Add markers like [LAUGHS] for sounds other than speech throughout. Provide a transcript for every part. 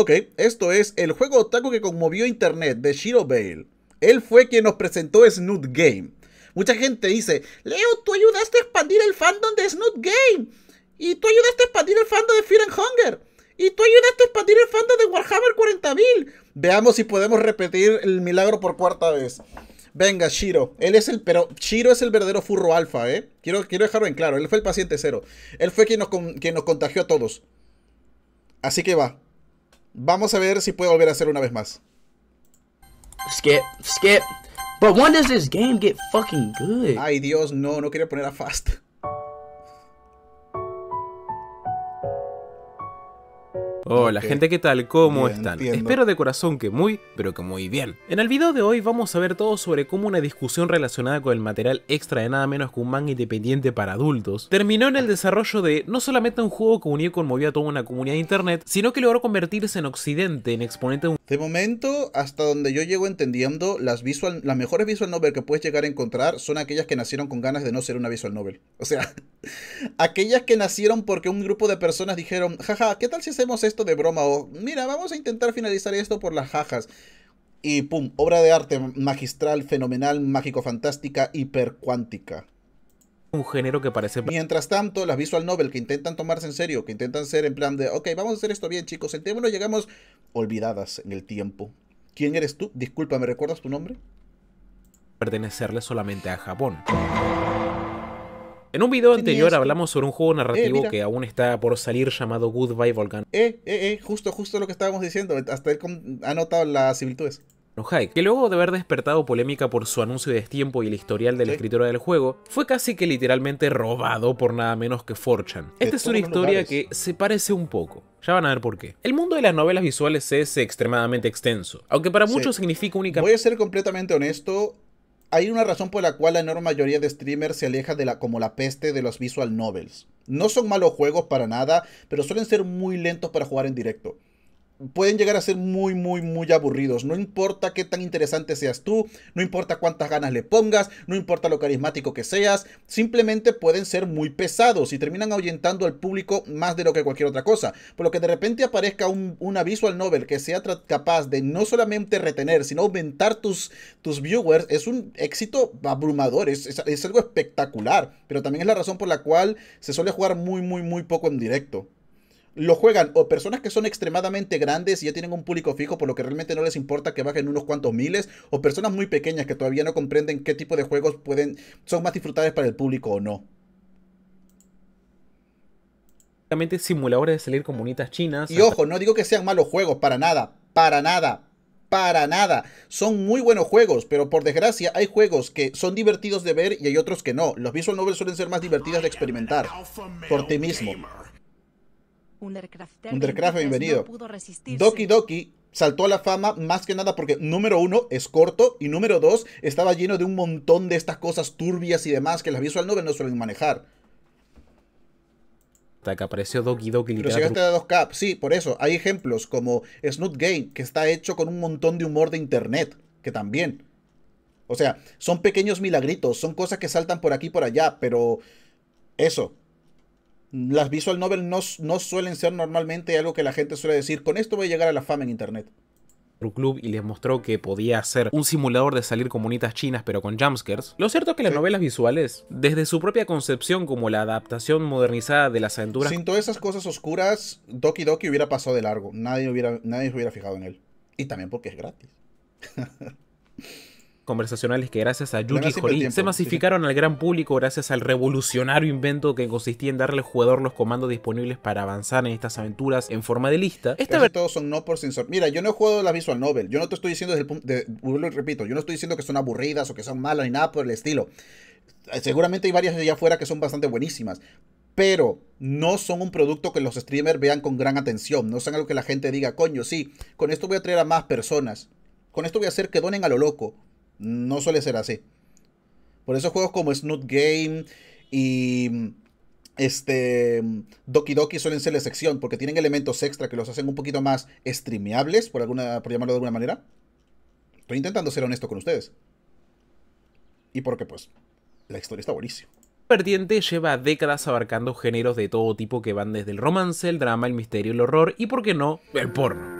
Ok, esto es el juego otaku que conmovió internet de Shiro Bale. Él fue quien nos presentó Snoot Game. Mucha gente dice, Leo, tú ayudaste a expandir el fandom de Snoot Game. Y tú ayudaste a expandir el fandom de Fear and Hunger. Y tú ayudaste a expandir el fandom de Warhammer 40.000. Veamos si podemos repetir el milagro por cuarta vez. Venga, Shiro. Él es el. Pero Shiro es el verdadero furro alfa, ¿eh? Quiero, quiero dejarlo en claro. Él fue el paciente cero. Él fue quien nos, quien nos contagió a todos. Así que va. Vamos a ver si puedo volver a hacer una vez más. Skip, skip. But when does this game get fucking good? Ay, Dios, no, no quería poner a fast. Hola gente, ¿qué tal? ¿Cómo están? Espero de corazón que muy, pero que muy bien. En el video de hoy vamos a ver todo sobre cómo una discusión relacionada con el material extra de nada menos que un manga independiente para adultos, terminó en el desarrollo de no solamente un juego que unió y conmovió a toda una comunidad de internet, sino que logró convertirse en occidente en exponente de un... De momento, hasta donde yo llego entendiendo, las, visual, las mejores visual novel que puedes llegar a encontrar son aquellas que nacieron con ganas de no ser una visual novel. O sea, [LAUGHS] aquellas que nacieron porque un grupo de personas dijeron, jaja, ¿qué tal si hacemos esto? de broma o mira, vamos a intentar finalizar esto por las jajas. Y pum, obra de arte magistral, fenomenal, mágico-fantástica, hipercuántica. Un género que parece... Mientras tanto, las visual novel que intentan tomarse en serio, que intentan ser en plan de, ok, vamos a hacer esto bien chicos, el no llegamos olvidadas en el tiempo. ¿Quién eres tú? Disculpa, ¿me recuerdas tu nombre? Pertenecerle solamente a Japón. En un video anterior hablamos sobre un juego eh, narrativo que aún está por salir llamado Goodbye Volcano. Eh, eh, eh, justo, justo lo que estábamos diciendo. Hasta él ha notado las similitudes. No Hike, que luego de haber despertado polémica por su anuncio de destiempo y el historial de la escritora del juego, fue casi que literalmente robado por nada menos que Forchan. Esta es una historia que se parece un poco. Ya van a ver por qué. El mundo de las novelas visuales es extremadamente extenso, aunque para muchos significa únicamente... Voy a ser completamente honesto, hay una razón por la cual la enorme mayoría de streamers se aleja de la como la peste de los visual novels. No son malos juegos para nada, pero suelen ser muy lentos para jugar en directo pueden llegar a ser muy, muy, muy aburridos. No importa qué tan interesante seas tú, no importa cuántas ganas le pongas, no importa lo carismático que seas, simplemente pueden ser muy pesados y terminan ahuyentando al público más de lo que cualquier otra cosa. Por lo que de repente aparezca un, una visual novel que sea capaz de no solamente retener, sino aumentar tus, tus viewers, es un éxito abrumador, es algo espectacular, pero también es la razón por la cual se suele jugar muy, muy, muy poco en directo lo juegan o personas que son extremadamente grandes y ya tienen un público fijo, por lo que realmente no les importa que bajen unos cuantos miles, o personas muy pequeñas que todavía no comprenden qué tipo de juegos pueden son más disfrutables para el público o no. Simuladores de salir con bonitas chinas. Y ojo, no digo que sean malos juegos, para nada, para nada, para nada. Son muy buenos juegos, pero por desgracia hay juegos que son divertidos de ver y hay otros que no. Los visual novels suelen ser más divertidos de experimentar por ti mismo. Undercraft, pues, bienvenido. Doki Doki saltó a la fama más que nada porque número uno es corto y número dos estaba lleno de un montón de estas cosas turbias y demás que las visual novel no suelen manejar. Hasta que apareció Doki Doki Pero 2 sí, por eso. Hay ejemplos como Snoot Game, que está hecho con un montón de humor de internet, que también. O sea, son pequeños milagritos, son cosas que saltan por aquí y por allá, pero eso, las visual novel no, no suelen ser normalmente algo que la gente suele decir, con esto voy a llegar a la fama en internet club y les mostró que podía hacer un simulador de salir comunitas chinas pero con jumpscares, lo cierto es que las novelas visuales, desde su propia concepción como la adaptación modernizada de las aventuras... Sin todas esas cosas oscuras, Doki Doki hubiera pasado de largo, nadie, hubiera, nadie se hubiera fijado en él. Y también porque es gratis. [LAUGHS] conversacionales que gracias a Yuji oh se masificaron al gran público gracias al revolucionario invento que consistía en darle al jugador los comandos disponibles para avanzar en estas aventuras en forma de lista. Esta vez todos son no por sensor. Mira, yo no he jugado la visual novel. Yo no te estoy diciendo desde el punto de, repito, yo no estoy diciendo que son aburridas o que son malas ni nada por el estilo. Eh, seguramente hay varias de allá afuera que son bastante buenísimas, pero no son un producto que los streamers vean con gran atención, no son algo que la gente diga, coño, sí, con esto voy a traer a más personas, con esto voy a hacer que donen a lo loco, no suele ser así. Por eso juegos como Snoot Game y este Doki Doki suelen ser la excepción porque tienen elementos extra que los hacen un poquito más streameables, por, alguna, por llamarlo de alguna manera. Estoy intentando ser honesto con ustedes. Y porque pues la historia está buenísima. Perdiente lleva décadas abarcando géneros de todo tipo que van desde el romance, el drama, el misterio, el horror y, por qué no, el porno.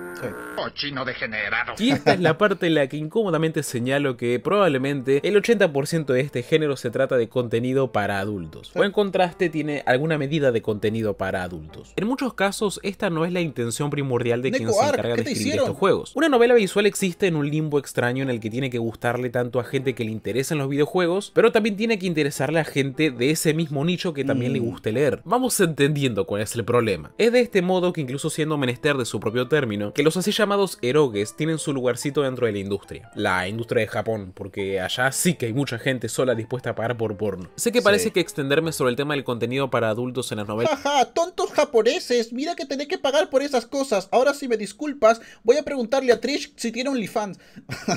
Oh, chino degenerado. Y esta es la parte en la que incómodamente señalo que probablemente el 80% de este género se trata de contenido para adultos. O en contraste tiene alguna medida de contenido para adultos. En muchos casos esta no es la intención primordial de quien se encarga de escribir estos juegos. Una novela visual existe en un limbo extraño en el que tiene que gustarle tanto a gente que le interesa en los videojuegos, pero también tiene que interesarle a gente de ese mismo nicho que también le mm. guste leer. Vamos entendiendo cuál es el problema. Es de este modo que incluso siendo menester de su propio término, que los así llamados erogues tienen su lugarcito dentro de la industria, la industria de Japón, porque allá sí que hay mucha gente sola dispuesta a pagar por porno. Sé que parece que extenderme sobre el tema del contenido para adultos en las novelas... ¡Jaja! ¡Tontos japoneses! Mira que tenés que pagar por esas cosas. Ahora si me disculpas, voy a preguntarle a Trish si tiene OnlyFans.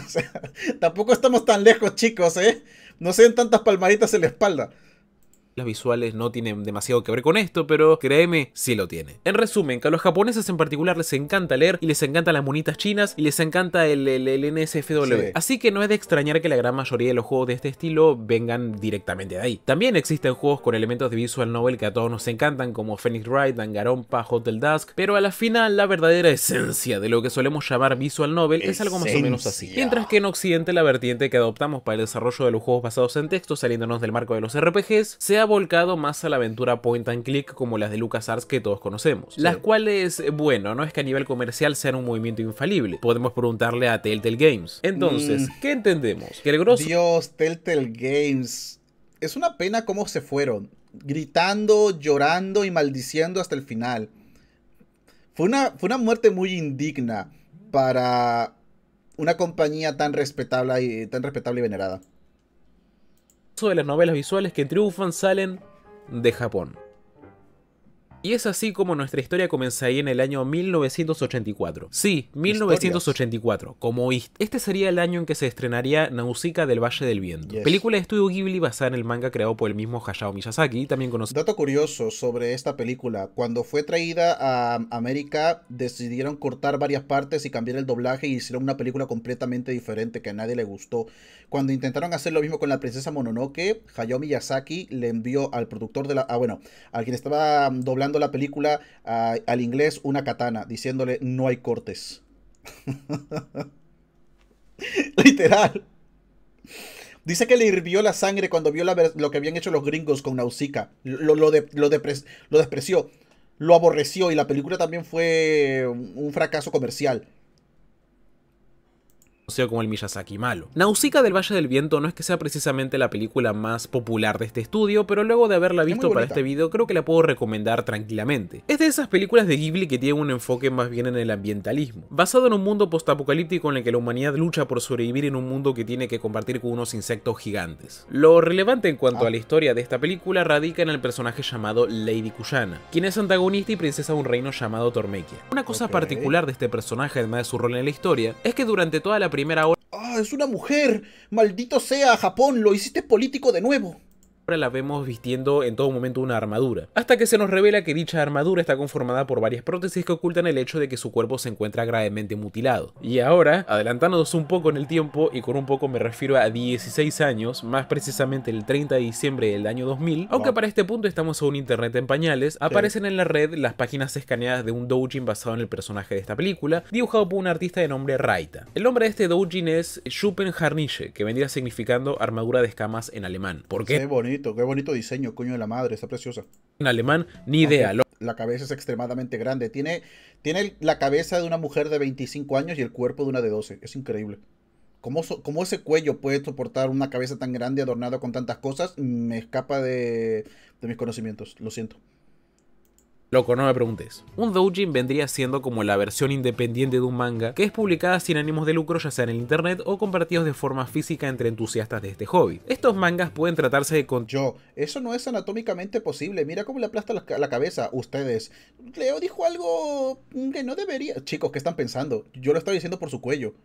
[LAUGHS] o tampoco estamos tan lejos, chicos, ¿eh? No se tantas palmaditas en la espalda. Las visuales no tienen demasiado que ver con esto, pero créeme, sí lo tiene. En resumen, que a los japoneses en particular les encanta leer y les encantan las monitas chinas y les encanta el, el, el NSFW. Así que no es de extrañar que la gran mayoría de los juegos de este estilo vengan directamente de ahí. También existen juegos con elementos de visual novel que a todos nos encantan, como Phoenix Wright, Dangarompa, Hotel Dusk, pero a la final la verdadera esencia de lo que solemos llamar visual novel es algo más o menos así. Mientras que en Occidente la vertiente que adoptamos para el desarrollo de los juegos basados en texto saliéndonos del marco de los RPGs sea volcado más a la aventura point and click como las de LucasArts que todos conocemos, las cuales, eh, bueno, no es que a nivel comercial sean un movimiento infalible, podemos preguntarle a Telltale Games. Entonces, mm. ¿qué entendemos? Que el Dios, Telltale Games... Es una pena cómo se fueron, gritando, llorando y maldiciendo hasta el final. Fue una, fue una muerte muy indigna para una compañía tan respetable y, tan respetable y venerada de las novelas visuales que triunfan salen de Japón. Y es así como nuestra historia ahí en el año 1984. Sí, 1984, como Este sería el año en que se estrenaría Nausicaa del Valle del Viento, película de estudio Ghibli basada en el manga creado por el mismo Hayao Miyazaki, también conocido. Dato curioso sobre esta película, cuando fue traída a América decidieron cortar varias partes y cambiar el doblaje y hicieron una película completamente diferente que a nadie le gustó. Cuando intentaron hacer lo mismo con la princesa Mononoke, Hayao Miyazaki le envió al productor de la ah bueno, al quien estaba doblando la película al inglés una katana, diciéndole no hay cortes. [LAUGHS] Literal. Dice que le hirvió la sangre cuando vio lo que habían hecho los gringos con Nausicaa. lo despreció, lo aborreció y la película también fue un fracaso comercial como el Miyazaki malo. Nausicaa del Valle del Viento no es que sea precisamente la película más popular de este estudio, pero luego de haberla visto para este video creo que la puedo recomendar tranquilamente. Es de esas películas de Ghibli que tienen un enfoque más bien en el ambientalismo, basado en un mundo postapocalíptico en el que la humanidad lucha por sobrevivir en un mundo que tiene que compartir con unos insectos gigantes. Lo relevante en cuanto ah. a la historia de esta película radica en el personaje llamado Lady Kuyana, quien es antagonista y princesa de un reino llamado Tormekia. Una cosa particular de este personaje, además de su rol en la historia, es que durante toda la primera ¡Ah, es una mujer! ¡Maldito sea, Japón! ¡Lo hiciste político de nuevo! la vemos vistiendo en todo momento una armadura, hasta que se nos revela que dicha armadura está conformada por varias prótesis que ocultan el hecho de que su cuerpo se encuentra gravemente mutilado. Y ahora, adelantándonos un poco en el tiempo, y con un poco me refiero a 16 años, más precisamente el 30 de diciembre del año 2000, aunque para este punto estamos a un internet en pañales, aparecen en la red las páginas escaneadas de un doujin basado en el personaje de esta película, dibujado por un artista de nombre Raita. El nombre de este doujin es Schuppenharnische que vendría significando armadura de escamas en alemán. ¿Por qué? qué bonito diseño, coño de la madre, está preciosa. En alemán, ni idea. La cabeza es extremadamente grande. Tiene, tiene la cabeza de una mujer de 25 años y el cuerpo de una de 12. Es increíble. ¿Cómo, ese cuello puede soportar una cabeza tan grande adornada con tantas cosas? Me escapa de, de mis conocimientos, lo siento. Loco, no me preguntes. Un doujin vendría siendo como la versión independiente de un manga que es publicada sin ánimos de lucro ya sea en el internet o compartidos de forma física entre entusiastas de este hobby. Estos mangas pueden tratarse de con... Yo, eso no es anatómicamente posible, mira cómo le aplasta la, la cabeza ustedes. Leo dijo algo que no debería... Chicos, ¿qué están pensando? Yo lo estaba diciendo por su cuello.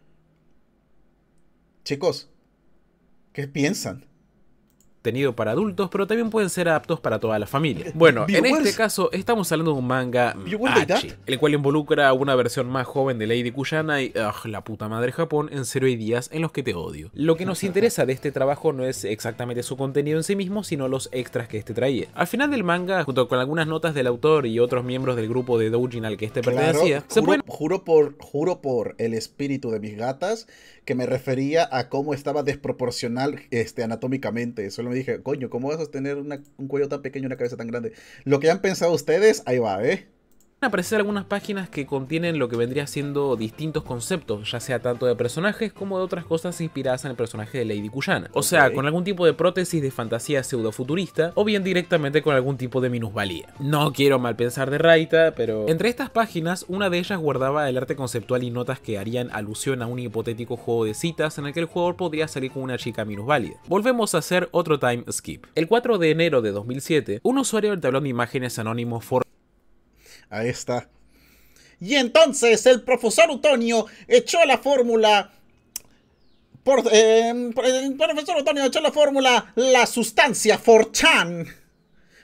Chicos, ¿qué piensan? para adultos, pero también pueden ser aptos para toda la familia. [LAUGHS] Bueno, en este caso estamos hablando de un manga el cual involucra una versión más joven de Lady Kuyana y la puta madre Japón en cero y días en los que te odio. Lo que nos [LAUGHS] interesa de este trabajo no es exactamente su contenido en sí mismo, sino los extras que este traía. Al final del manga, junto con algunas notas del autor y otros miembros del grupo de doujin al que este pertenecía, se juro, pueden... juro por juro por el espíritu de mis gatas que me refería a cómo estaba desproporcional este, anatómicamente. Solo me dije, coño, ¿cómo vas a tener un cuello tan pequeño y una cabeza tan grande? Lo que han pensado ustedes, ahí va, ¿eh? aparecer algunas páginas que contienen lo que vendría siendo distintos conceptos, ya sea tanto de personajes como de otras cosas inspiradas en el personaje de Lady Kuyana. O sea, con algún tipo de prótesis de fantasía pseudofuturista o bien directamente con algún tipo de minusvalía. No quiero mal pensar de Raita, pero... Entre estas páginas, una de ellas guardaba el arte conceptual y notas que harían alusión a un hipotético juego de citas en el que el jugador podría salir con una chica minusválida. Volvemos a hacer otro time skip. El 4 de enero de 2007, un usuario del tablón de imágenes anónimos for Ahí está. Y entonces el profesor Utonio echó la fórmula. Em, por, el profesor Utonio echó la fórmula La sustancia Forchan.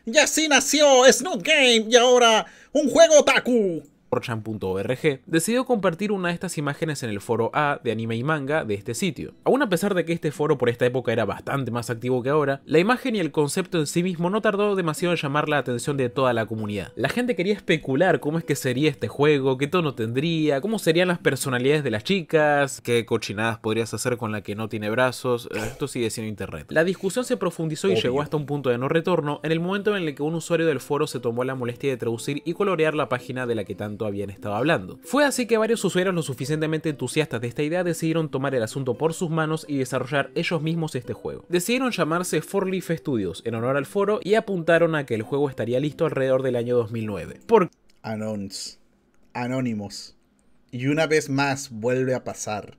Y así nació Snoot Game y ahora un juego Taku decidió compartir una de estas imágenes en el foro A de anime y manga de este sitio. Aún a pesar de que este foro por esta época era bastante más activo que ahora, la imagen y el concepto en sí mismo no tardó demasiado en llamar la atención de toda la comunidad. La gente quería especular cómo es que sería este juego, qué tono tendría, cómo serían las personalidades de las chicas, qué cochinadas podrías hacer con la que no tiene brazos, eh, esto sigue siendo internet. La discusión se profundizó y llegó hasta un punto de no retorno en el momento en el que un usuario del foro se tomó la molestia de traducir y colorear la página de la que tanto habían estado hablando. Fue así que varios usuarios lo suficientemente entusiastas de esta idea decidieron tomar el asunto por sus manos y desarrollar ellos mismos este juego. Decidieron llamarse Leaf Studios en honor al foro y apuntaron a que el juego estaría listo alrededor del año 2009. Por Anons. Anónimos. Y una vez más vuelve a pasar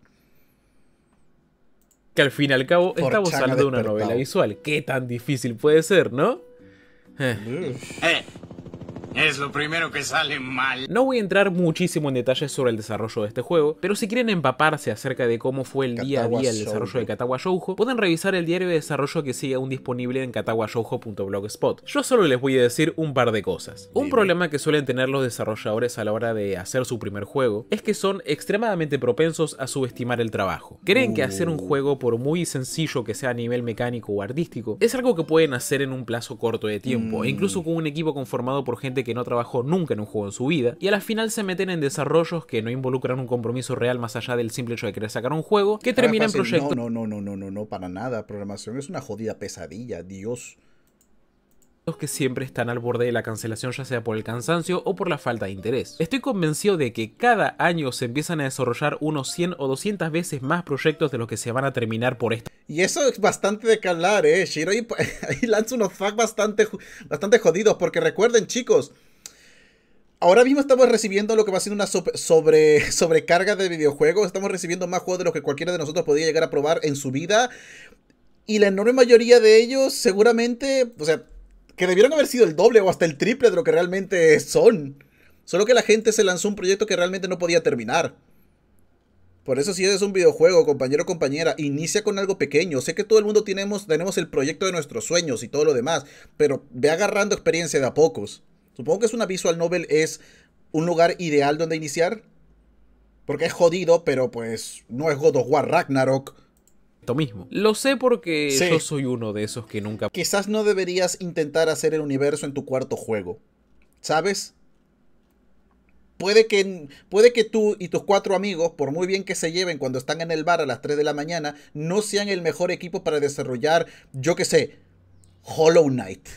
que al fin y al cabo estamos hablando de una novela visual. ¿Qué tan difícil puede ser, no? Eh. Eh, es lo primero que sale mal. No voy a entrar muchísimo en detalles sobre el desarrollo de este juego, pero si quieren empaparse acerca de cómo fue el día a día el desarrollo de Katawa Shoujo, pueden revisar el diario de desarrollo que sigue aún disponible en katawashoujo.blogspot. Yo solo les voy a decir un par de cosas. Un problema que suelen tener los desarrolladores a la hora de hacer su primer juego es que son extremadamente propensos a subestimar el trabajo. Creen que hacer un uh. juego, por muy sencillo que sea a nivel mecánico o artístico, es algo que pueden hacer en un plazo corto de tiempo, mm. incluso con un equipo conformado por gente que no trabajó nunca en un juego en su vida, y a la final se meten en desarrollos que no involucran un compromiso real más allá del simple hecho de querer sacar un juego, que termina en proyecto No, no, no, no, no, no, no, para nada. Programación es una jodida pesadilla, Dios los que siempre están al borde de la cancelación ya sea por el cansancio o por la falta de interés. Estoy convencido de que cada año se empiezan a desarrollar unos 100 o 200 veces más proyectos de los que se van a terminar por esto. Y eso es bastante de calar, eh. Shiro ahí, [LAUGHS] lanza unos fuck bastante, bastante jodidos porque recuerden chicos, ahora mismo estamos recibiendo lo que va a ser una [LAUGHS] sobrecarga de videojuegos. Estamos recibiendo más juegos de los que cualquiera de nosotros Podría llegar a probar en su vida. Y la enorme mayoría de ellos seguramente, o sea, que debieron haber sido el doble o hasta el triple de lo que realmente son. Solo que la gente se lanzó un proyecto que realmente no podía terminar. Por eso si es un videojuego, compañero o compañera, inicia con algo pequeño. Sé que todo el mundo tenemos, tenemos el proyecto de nuestros sueños y todo lo demás, pero ve agarrando experiencia de a pocos. Supongo que es una visual novel, es un lugar ideal donde iniciar. Porque es jodido, pero pues no es God of War Ragnarok mismo. Lo sé porque yo soy uno de esos que nunca... Quizás no deberías intentar hacer el universo en tu cuarto juego, ¿sabes? Puede que, puede que tú y tus cuatro amigos, por muy bien que se lleven cuando están en el bar a las 3 de la mañana, no sean el mejor equipo para desarrollar, yo qué sé, Hollow Knight.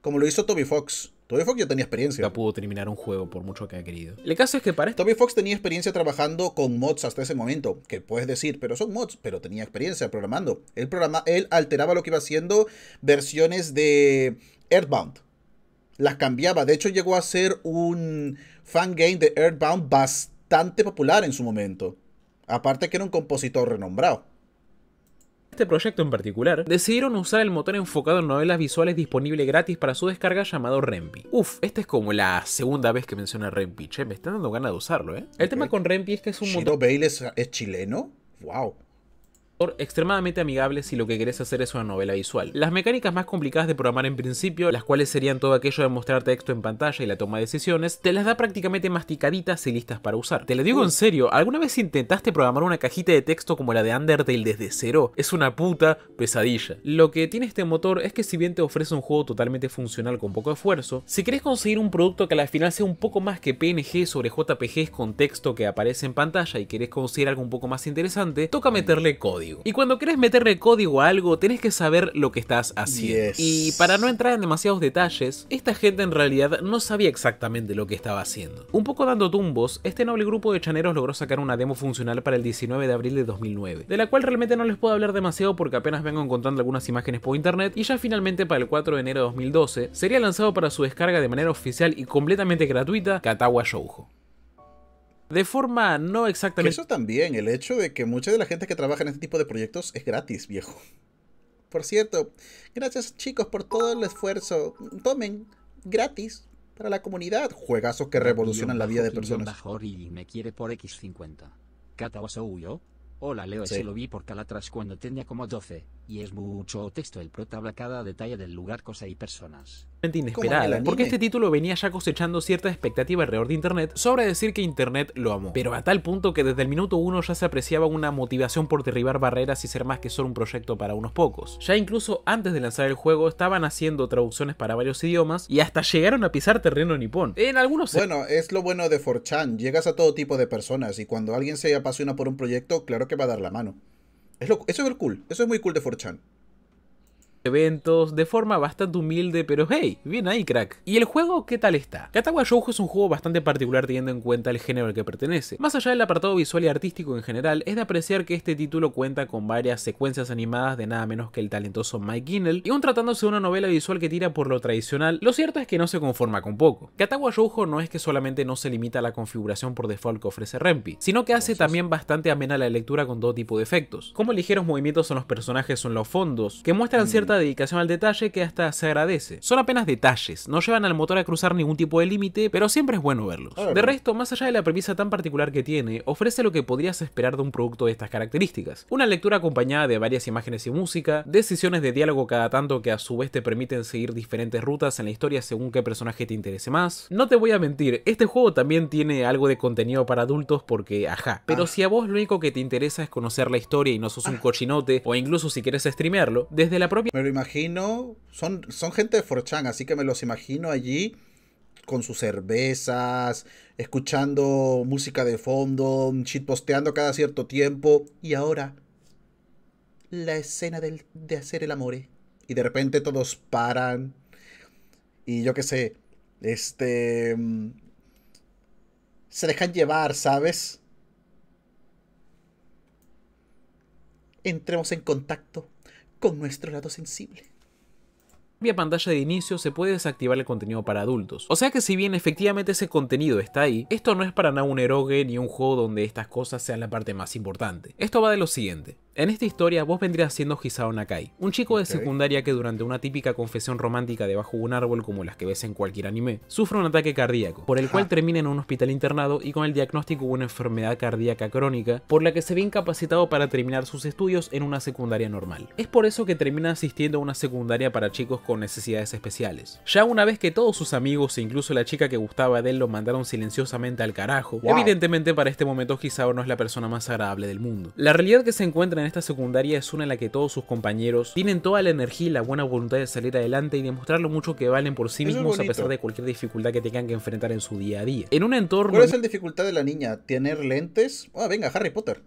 Como lo hizo Toby Fox. Toby Fox ya tenía experiencia. Ya pudo terminar un juego por mucho que ha querido. El caso es que para este Toby Fox tenía experiencia trabajando con mods hasta ese momento, que puedes decir, pero son mods, pero tenía experiencia programando. Él, programa, él alteraba lo que iba haciendo versiones de Earthbound. Las cambiaba. De hecho, llegó a ser un fangame de Earthbound bastante popular en su momento. Aparte que era un compositor renombrado este proyecto en particular, decidieron usar el motor enfocado en novelas visuales disponible gratis para su descarga llamado Rempi. Uf, esta es como la segunda vez que menciona Rempi, che, me está dando ganas de usarlo, ¿eh? El tema con Rempi es que es un motor... Bale es, es chileno? ¡Wow! extremadamente amigable si lo que querés hacer es una novela visual. Las mecánicas más complicadas de programar en principio, las cuales serían todo aquello de mostrar texto en pantalla y la toma de decisiones, te las da prácticamente masticaditas y listas para usar. Te lo digo en serio, ¿alguna vez intentaste programar una cajita de texto como la de Undertale desde cero? Es una puta pesadilla. Lo que tiene este motor es que si bien te ofrece un juego totalmente funcional con poco esfuerzo, si querés conseguir un producto que al final sea un poco más que PNG sobre JPGs con texto que aparece en pantalla y querés conseguir algo un poco más interesante, toca meterle código. Y cuando querés meterle código a algo, tenés que saber lo que estás haciendo. Y para no entrar en demasiados detalles, esta gente en realidad no sabía exactamente lo que estaba haciendo. Un poco dando tumbos, este noble grupo de chaneros logró sacar una demo funcional para el 19 de abril de 2009, de la cual realmente no les puedo hablar demasiado porque apenas vengo encontrando algunas imágenes por internet y ya finalmente para el 4 de enero de 2012 sería lanzado para su descarga de manera oficial y completamente gratuita Katawa Shoujo de forma no exactamente. Eso también, el hecho de que mucha de la gente que trabaja en este tipo de proyectos es gratis, viejo. Por cierto, gracias chicos por todo el esfuerzo. Tomen, gratis, para la comunidad. Juegazos que revolucionan la vida de personas. me quiere por X50. Hola Leo, lo vi por Calatras cuando tenía como 12, y es mucho texto. El prota habla cada detalle del lugar, cosa y personas. Inesperada, porque este título venía ya cosechando cierta expectativa alrededor de Internet, sobre decir que Internet lo amó, pero a tal punto que desde el minuto uno ya se apreciaba una motivación por derribar barreras y ser más que solo un proyecto para unos pocos. Ya incluso antes de lanzar el juego estaban haciendo traducciones para varios idiomas y hasta llegaron a pisar terreno nipón. En algunos... Bueno, es lo bueno de 4chan, llegas a todo tipo de personas y cuando alguien se apasiona por un proyecto, claro que va a dar la mano. Es lo, eso es el cool, eso es muy cool de 4chan eventos, de forma bastante humilde, pero hey, bien ahí, crack. ¿Y el juego qué tal está? Katawa Shoujo es un juego bastante particular teniendo en cuenta el género al que pertenece. Más allá del apartado visual y artístico en general, es de apreciar que este título cuenta con varias secuencias animadas de nada menos que el talentoso Mike Ginnell, y aun tratándose de una novela visual que tira por lo tradicional, lo cierto es que no se conforma con poco. Katawa Shoujo no es que solamente no se limita a la configuración por default que ofrece Rempi, sino que hace también bastante amena la lectura con todo tipo de efectos, como ligeros movimientos en los personajes o en los fondos, que muestran mm. cierta dedicación al detalle que hasta se agradece. Son apenas detalles, no llevan al motor a cruzar ningún tipo de límite, pero siempre es bueno verlos. Ah, de resto, más allá de la premisa tan particular que tiene, ofrece lo que podrías esperar de un producto de estas características. Una lectura acompañada de varias imágenes y música, decisiones de diálogo cada tanto que a su vez te permiten seguir diferentes rutas en la historia según qué personaje te interese más. No te voy a mentir, este juego también tiene algo de contenido para adultos porque ajá, pero ah. si a vos lo único que te interesa es conocer la historia y no sos un cochinote o incluso si quieres streamearlo, desde la propia lo imagino, son, son gente de Forchan, así que me los imagino allí con sus cervezas, escuchando música de fondo, posteando cada cierto tiempo. Y ahora, la escena de hacer el amor ¿eh? Y de repente todos paran. Y yo qué sé, este... Mm, se dejan llevar, ¿sabes? Entremos en contacto con nuestro lado sensible Vía pantalla de inicio se puede desactivar el contenido para adultos. O sea que si bien efectivamente ese contenido está ahí, esto no es para nada un erogue ni un juego donde estas cosas sean la parte más importante. Esto va de lo siguiente. En esta historia vos vendrías siendo Hisao Nakai, un chico de secundaria que durante una típica confesión romántica debajo de un árbol como las que ves en cualquier anime, sufre un ataque cardíaco, por el cual termina en un hospital internado y con el diagnóstico de una enfermedad cardíaca crónica, por la que se ve incapacitado para terminar sus estudios en una secundaria normal. Es por eso que termina asistiendo a una secundaria para chicos con necesidades especiales. Ya una vez que todos sus amigos e incluso la chica que gustaba de él lo mandaron silenciosamente al carajo, evidentemente para este momento Hisao no es la persona más agradable del mundo. La realidad que se encuentra en esta secundaria es una en la que todos sus compañeros tienen toda la energía y la buena voluntad de salir adelante y demostrar lo mucho que valen por sí mismos a pesar de cualquier dificultad que tengan que enfrentar en su día a día. En un entorno... ¿Cuál es la dificultad de la niña? ¿Tener lentes? Ah, venga, Harry Potter.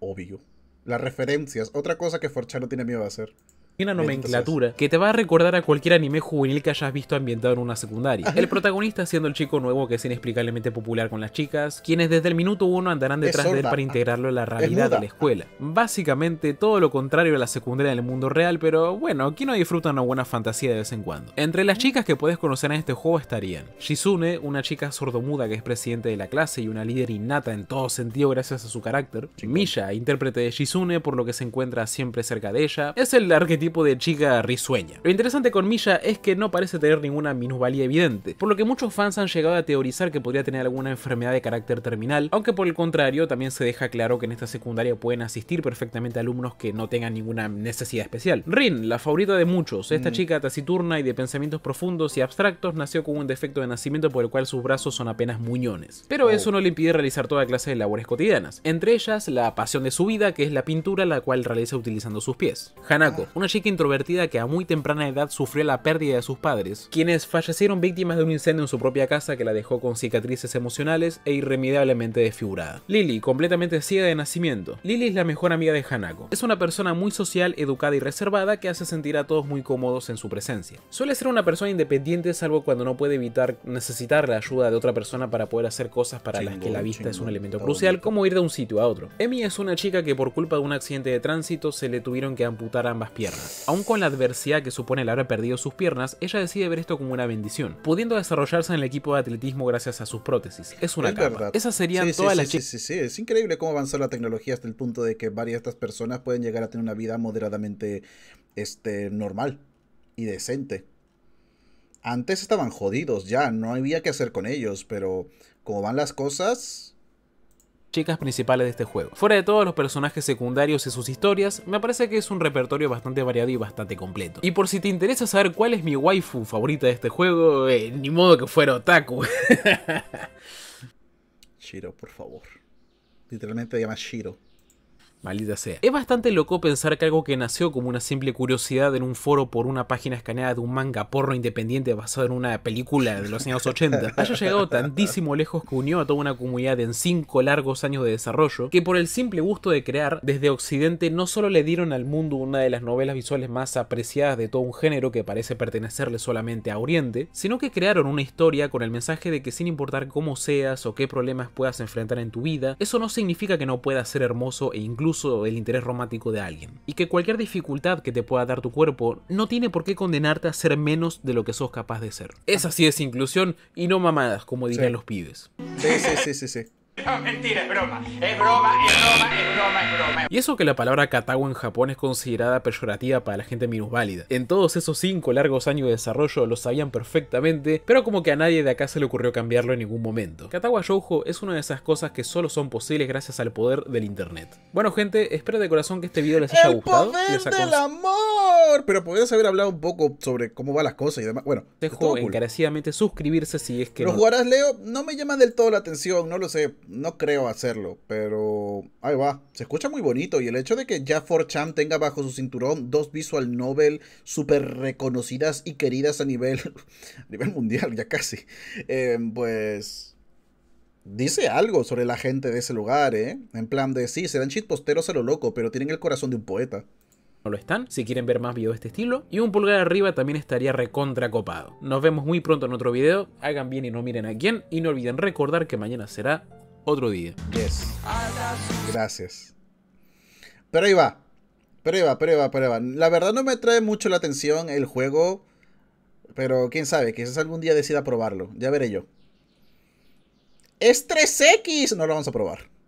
Obvio. Las referencias, otra cosa que Forchano tiene miedo de hacer una nomenclatura que te va a recordar a cualquier anime juvenil que hayas visto ambientado en una secundaria. El protagonista siendo el chico nuevo que es inexplicablemente popular con las chicas, quienes desde el minuto uno andarán detrás de él para integrarlo a la realidad de la escuela. Básicamente todo lo contrario a la secundaria en del mundo real, pero bueno, aquí no disfruta una buena fantasía de vez en cuando? Entre las chicas que puedes conocer en este juego estarían Shizune, una chica sordomuda que es presidente de la clase y una líder innata en todo sentido gracias a su carácter, Misha intérprete de Shizune por lo que se encuentra siempre cerca de ella, es el arquetipo tipo de chica risueña. Lo interesante con Milla es que no parece tener ninguna minusvalía evidente, por lo que muchos fans han llegado a teorizar que podría tener alguna enfermedad de carácter terminal, aunque por el contrario también se deja claro que en esta secundaria pueden asistir perfectamente alumnos que no tengan ninguna necesidad especial. Rin, la favorita de muchos, esta mm. chica taciturna y de pensamientos profundos y abstractos nació con un defecto de nacimiento por el cual sus brazos son apenas muñones, pero oh. eso no le impide realizar toda clase de labores cotidianas, entre ellas la pasión de su vida que es la pintura la cual realiza utilizando sus pies. Hanako, ah. una chica introvertida que a muy temprana edad sufrió la pérdida de sus padres, quienes fallecieron víctimas de un incendio en su propia casa que la dejó con cicatrices emocionales e irremediablemente desfigurada. Lily, completamente ciega de nacimiento. Lily es la mejor amiga de Hanako. Es una persona muy social, educada y reservada que hace sentir a todos muy cómodos en su presencia. Suele ser una persona independiente salvo cuando no puede evitar necesitar la ayuda de otra persona para poder hacer cosas para las que la vista es un elemento crucial, como ir de un sitio a otro. Emi es una chica que por culpa de un accidente de tránsito se le tuvieron que amputar ambas piernas. Aun con la adversidad que supone el haber perdido sus piernas, ella decide ver esto como una bendición, pudiendo desarrollarse en el equipo de atletismo gracias a sus prótesis. Es una es Esas serían sí, sí, sí, es increíble cómo avanzó la tecnología hasta el punto de que varias de estas personas pueden llegar a tener una vida moderadamente este, normal y decente. Antes estaban jodidos ya, no había que hacer con ellos, pero como van las cosas, chicas principales de este juego. Fuera de todos los personajes secundarios y sus historias, me parece que es un repertorio bastante variado y bastante completo. Y por si te interesa saber cuál es mi waifu favorita de este juego, eh, ni modo que fuera otaku. [LAUGHS] Shiro, por favor. Literalmente llama Shiro. Maldita sea. Es bastante loco pensar que algo que nació como una simple curiosidad en un foro por una página escaneada de un manga porno independiente basado en una película de los años 80 [LAUGHS] haya llegado tantísimo lejos que unió a toda una comunidad en cinco largos años de desarrollo que por el simple gusto de crear, desde Occidente no solo le dieron al mundo una de las novelas visuales más apreciadas de todo un género que parece pertenecerle solamente a Oriente, sino que crearon una historia con el mensaje de que sin importar cómo seas o qué problemas puedas enfrentar en tu vida, eso no significa que no pueda ser hermoso e incluso el interés romántico de alguien. Y que cualquier dificultad que te pueda dar tu cuerpo no tiene por qué condenarte a ser menos de lo que sos capaz de ser. Esa sí es inclusión y no mamadas, como dirían los pibes. sí, sí, sí. sí. No, mentira, es broma. Es broma, es broma, es broma, es broma. Y eso que la palabra katawa en Japón es considerada peyorativa para la gente minusválida. En todos esos 5 largos años de desarrollo lo sabían perfectamente, pero como que a nadie de acá se le ocurrió cambiarlo en ningún momento. Katawa Shoujo es una de esas cosas que solo son posibles gracias al poder del internet. Bueno gente, espero de corazón que este video les haya ¡El gustado. Poder del amor! Pero podrías haber hablado un poco sobre cómo van las cosas y demás. Bueno, dejo encarecidamente suscribirse si es que. ¿Lo no. jugarás, Leo? No me llama del todo la atención, no lo sé no creo hacerlo, pero ahí va. Se escucha muy bonito y el hecho de que ya 4chan tenga bajo su cinturón dos visual novel súper reconocidas y queridas a nivel, [LAUGHS] a nivel mundial, ya casi, eh, pues dice algo sobre la gente de ese lugar, ¿eh? En plan de, sí, serán shitposteros a lo loco, pero tienen el corazón de un poeta no lo están, si quieren ver más videos de este estilo, y un pulgar arriba también estaría recontra copado. Nos vemos muy pronto en otro video, hagan bien y no miren a quién, y no olviden recordar que mañana será otro día. Yes. Gracias. Pero ahí va. Prueba, prueba, prueba. La verdad no me trae mucho la atención el juego. Pero quién sabe, quizás algún día decida probarlo. Ya veré yo. ¡Es 3X! No lo vamos a probar.